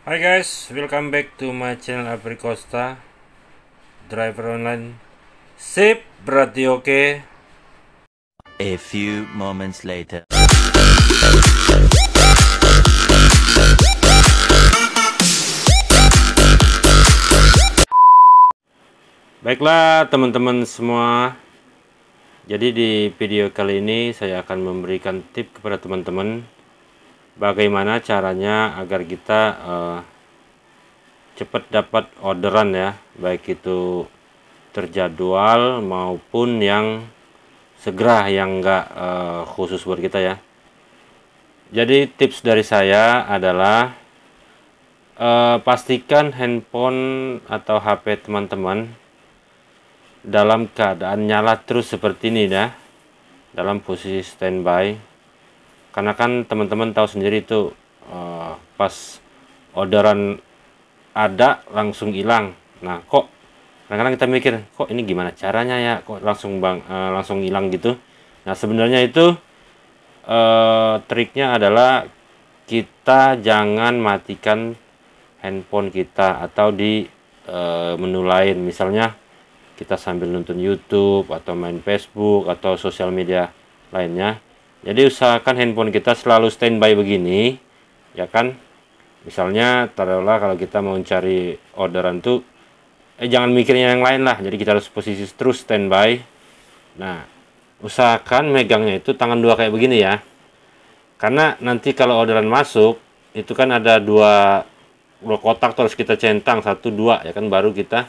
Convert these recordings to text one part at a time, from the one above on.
Hai guys, welcome back to my channel Apri Costa Driver Online Sip, berarti oke A few moments later Baiklah teman-teman semua Jadi di video kali ini saya akan memberikan tip kepada teman-teman bagaimana caranya agar kita uh, cepat dapat orderan ya baik itu terjadwal maupun yang segera yang enggak uh, eh, khusus buat kita ya jadi tips dari saya adalah uh, pastikan handphone atau HP teman-teman dalam keadaan nyala terus seperti ini ya dalam posisi standby karena kan teman-teman tahu sendiri itu uh, pas orderan ada langsung hilang nah kok kadang-kadang kita mikir kok ini gimana caranya ya kok langsung bang uh, langsung hilang gitu nah sebenarnya itu uh, triknya adalah kita jangan matikan handphone kita atau di uh, menu lain misalnya kita sambil nonton YouTube atau main Facebook atau sosial media lainnya jadi usahakan handphone kita selalu standby begini ya kan misalnya taruhlah kalau kita mau cari orderan tuh eh, jangan mikirnya yang lain lah jadi kita harus posisi terus standby nah usahakan megangnya itu tangan dua kayak begini ya karena nanti kalau orderan masuk itu kan ada dua dua kotak terus kita centang satu dua ya kan baru kita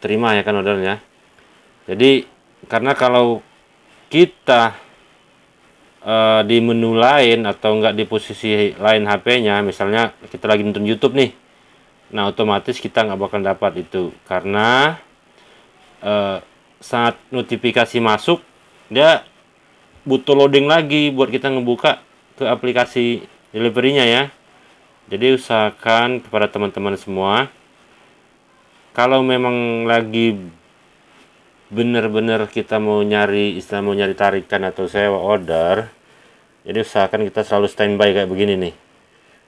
terima ya kan ordernya jadi karena kalau kita uh, di menu lain atau enggak di posisi lain HP-nya, misalnya kita lagi nonton YouTube nih, nah otomatis kita nggak bakal dapat itu karena uh, saat notifikasi masuk dia butuh loading lagi buat kita ngebuka ke aplikasi deliverynya ya. Jadi usahakan kepada teman-teman semua kalau memang lagi benar-benar kita mau nyari istilah mau nyari tarikan atau sewa order jadi usahakan kita selalu standby kayak begini nih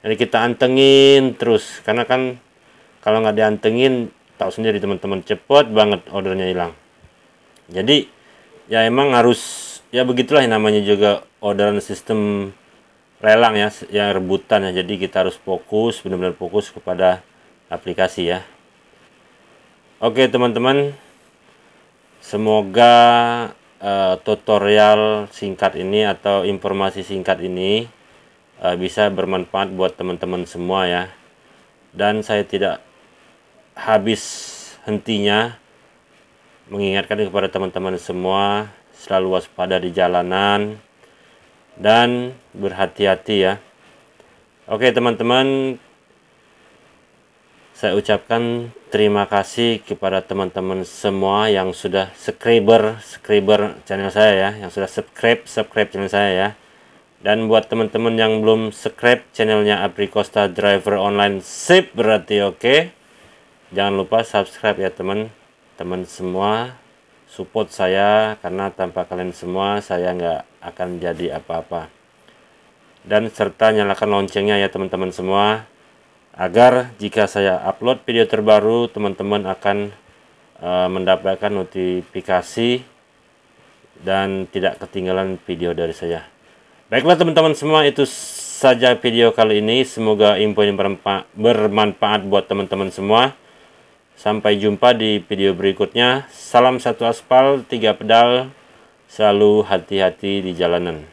jadi kita antengin terus karena kan kalau nggak diantengin tahu sendiri teman-teman cepet banget ordernya hilang jadi ya emang harus ya begitulah yang namanya juga orderan sistem lelang ya yang rebutan ya jadi kita harus fokus benar-benar fokus kepada aplikasi ya oke teman-teman Semoga uh, tutorial singkat ini atau informasi singkat ini uh, bisa bermanfaat buat teman-teman semua ya. Dan saya tidak habis hentinya mengingatkan kepada teman-teman semua selalu waspada di jalanan dan berhati-hati ya. Oke teman-teman, saya ucapkan terima kasih kepada teman-teman semua yang sudah subscriber, subscriber channel saya ya, yang sudah subscribe, subscribe channel saya ya. Dan buat teman-teman yang belum subscribe channelnya Apri Driver Online Sip berarti oke. Okay? Jangan lupa subscribe ya teman-teman semua. Support saya karena tanpa kalian semua saya nggak akan jadi apa-apa. Dan serta nyalakan loncengnya ya teman-teman semua agar jika saya upload video terbaru teman-teman akan uh, mendapatkan notifikasi dan tidak ketinggalan video dari saya baiklah teman-teman semua itu saja video kali ini semoga info ini bermanfaat buat teman-teman semua sampai jumpa di video berikutnya salam satu aspal tiga pedal selalu hati-hati di jalanan